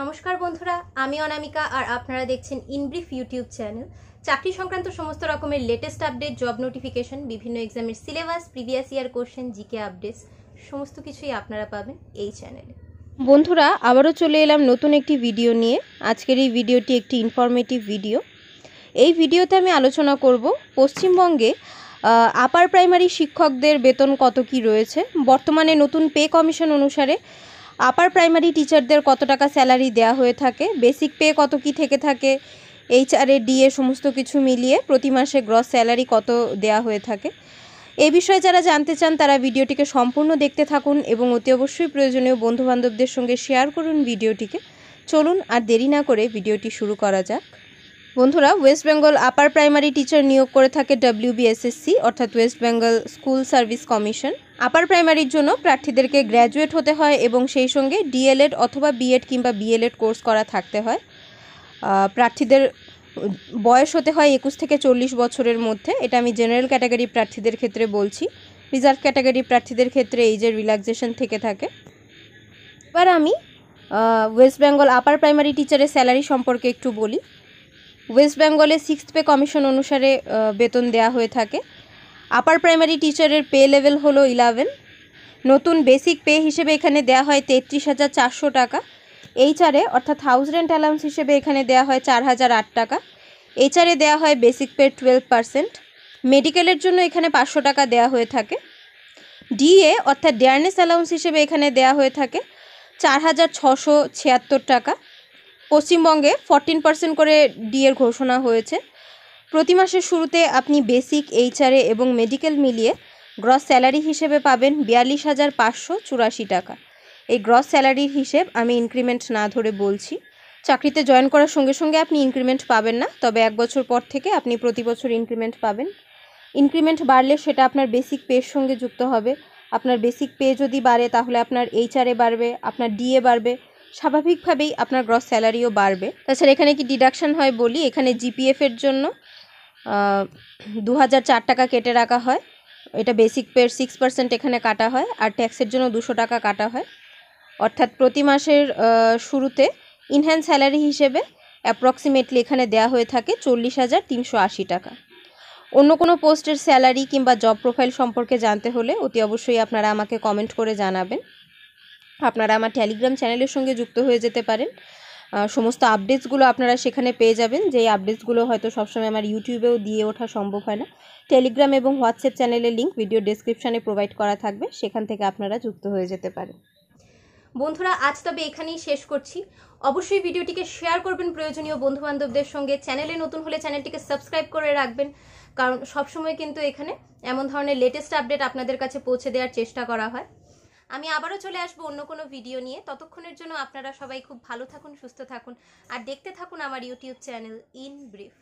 নমস্কার বন্ধুরা আমি অনামিকা আর আপনারা দেখছেন ইনব্রিফ ইউটিউব চ্যানেল চাকরি সংক্রান্ত সমস্ত রকমের লেটেস্ট আপডেট জব নোটিফিকেশন বিভিন্ন এক্সামের syllabus previous year question GK updates সমস্ত কিছুই আপনারা পাবেন এই চ্যানেলে বন্ধুরা আবারও চলে এলাম নতুন একটি ভিডিও নিয়ে আজকের এই ভিডিওটি একটি ইনফরমেটিভ ভিডিও এই ভিডিওতে আমি আলোচনা করব পশ্চিমবঙ্গে আপার প্রাইমারি শিক্ষকদের বেতন কত কি রয়েছে বর্তমানে নতুন পে কমিশন অনুসারে আপার প্রাইমারি টিচারদের কত টাকা স্যালারি দেয়া হয়ে থাকে বেসিক পে কত কি থেকে থাকে এইচ আর ডি ডিএ সমস্ত কিছু মিলিয়ে প্রতি মাসে গ্রস স্যালারি কত দেয়া হয়ে থাকে এ বিষয়ে যারা জানতে চান তারা ভিডিওটিকে সম্পূর্ণ দেখতে থাকুন এবং অতি অবশ্যই প্রয়োজনীয় বন্ধুবান্ধবদের সঙ্গে শেয়ার করুন ভিডিওটিকে চলুন আর দেরি না করে ভিডিওটি শুরু করা যাক বন্ধুরা West Bengal upper primary teacher নিয়োগ করে থাকে ডাব্লিউবিএসএসসি অর্থাৎ West Bengal school service commission upper প্রাইমারির জন্য প্রার্থীদেরকে গ্র্যাজুয়েট হতে হয় এবং সেই সঙ্গে ডিএলএড অথবা বিএড কিংবা বিএলএড কোর্স করা থাকতে হয় প্রার্থীদের বয়স হতে হয় একুশ থেকে চল্লিশ বছরের মধ্যে এটা আমি জেনারেল ক্যাটাগরি প্রার্থীদের ক্ষেত্রে বলছি রিজার্ভ ক্যাটাগরি প্রার্থীদের ক্ষেত্রে এই যে রিল্যাক্সেশন থেকে থাকে এবার আমি ওয়েস্ট বেঙ্গল আপার প্রাইমারি টিচারের স্যালারি সম্পর্কে একটু বলি ওয়েস্ট বেঙ্গলে সিক্সথ পে কমিশন অনুসারে বেতন দেয়া হয়ে থাকে আপার প্রাইমারি টিচারের পে লেভেল হলো ইলেভেন নতুন বেসিক পে হিসেবে এখানে দেয়া হয় তেত্রিশ হাজার চারশো টাকা এইচআরে অর্থাৎ হাউস রেন্ট অ্যালাউন্স হিসেবে এখানে দেয়া হয় চার হাজার আট টাকা এইচআরে দেয়া হয় বেসিক পে টুয়েলভ পার্সেন্ট মেডিকেলের জন্য এখানে পাঁচশো টাকা দেয়া হয়ে থাকে ডিএ অর্থাৎ ডেয়ারনেস অ্যালাউন্স হিসেবে এখানে দেয়া হয়ে থাকে চার হাজার ছশো ছিয়াত্তর টাকা পশ্চিমবঙ্গে ফরটিন পার্সেন্ট করে ডিএর ঘোষণা হয়েছে প্রতি মাসের শুরুতে আপনি বেসিক এইচআরএ এবং মেডিকেল মিলিয়ে গ্রস স্যালারি হিসেবে পাবেন বিয়াল্লিশ হাজার পাঁচশো চুরাশি টাকা এই গ্রস স্যালারির হিসেব আমি ইনক্রিমেন্ট না ধরে বলছি চাকরিতে জয়েন করার সঙ্গে সঙ্গে আপনি ইনক্রিমেন্ট পাবেন না তবে এক বছর পর থেকে আপনি প্রতি বছর ইনক্রিমেন্ট পাবেন ইনক্রিমেন্ট বাড়লে সেটা আপনার বেসিক পের সঙ্গে যুক্ত হবে আপনার বেসিক পে যদি বাড়ে তাহলে আপনার এইচআরএ বাড়বে আপনার ডিএ বাড়বে স্বাভাবিকভাবেই আপনার গ্রস স্যালারিও বাড়বে তাছাড়া এখানে কি ডিডাকশান হয় বলি এখানে জিপিএফের জন্য দু টাকা কেটে রাখা হয় এটা বেসিক পের সিক্স পার্সেন্ট এখানে কাটা হয় আর ট্যাক্সের জন্য দুশো টাকা কাটা হয় অর্থাৎ প্রতি মাসের শুরুতে ইনহ্যান্স স্যালারি হিসেবে অ্যাপ্রক্সিমেটলি এখানে দেয়া হয়ে থাকে চল্লিশ হাজার তিনশো আশি টাকা অন্য কোনো পোস্টের স্যালারি কিংবা জব প্রোফাইল সম্পর্কে জানতে হলে অতি অবশ্যই আপনারা আমাকে কমেন্ট করে জানাবেন আপনারা আমার টেলিগ্রাম চ্যানেলের সঙ্গে যুক্ত হয়ে যেতে পারেন সমস্ত আপডেটসগুলো আপনারা সেখানে পেয়ে যাবেন যেই আপডেটসগুলো হয়তো সবসময় আমার ইউটিউবেও দিয়ে ওঠা সম্ভব হয় না টেলিগ্রাম এবং হোয়াটসঅ্যাপ চ্যানেলের লিঙ্ক ভিডিও ডেসক্রিপশানে প্রোভাইড করা থাকবে সেখান থেকে আপনারা যুক্ত হয়ে যেতে পারেন বন্ধুরা আজ তবে এখানেই শেষ করছি অবশ্যই ভিডিওটিকে শেয়ার করবেন প্রয়োজনীয় বন্ধুবান্ধবদের সঙ্গে চ্যানেলে নতুন হলে চ্যানেলটিকে সাবস্ক্রাইব করে রাখবেন কারণ সবসময় কিন্তু এখানে এমন ধরনের লেটেস্ট আপডেট আপনাদের কাছে পৌঁছে দেওয়ার চেষ্টা করা হয় আমি আবারও চলে আসবো অন্য কোনো ভিডিও নিয়ে ততক্ষণের জন্য আপনারা সবাই খুব ভালো থাকুন সুস্থ থাকুন আর দেখতে থাকুন আমার ইউটিউব চ্যানেল ইন ব্রিফ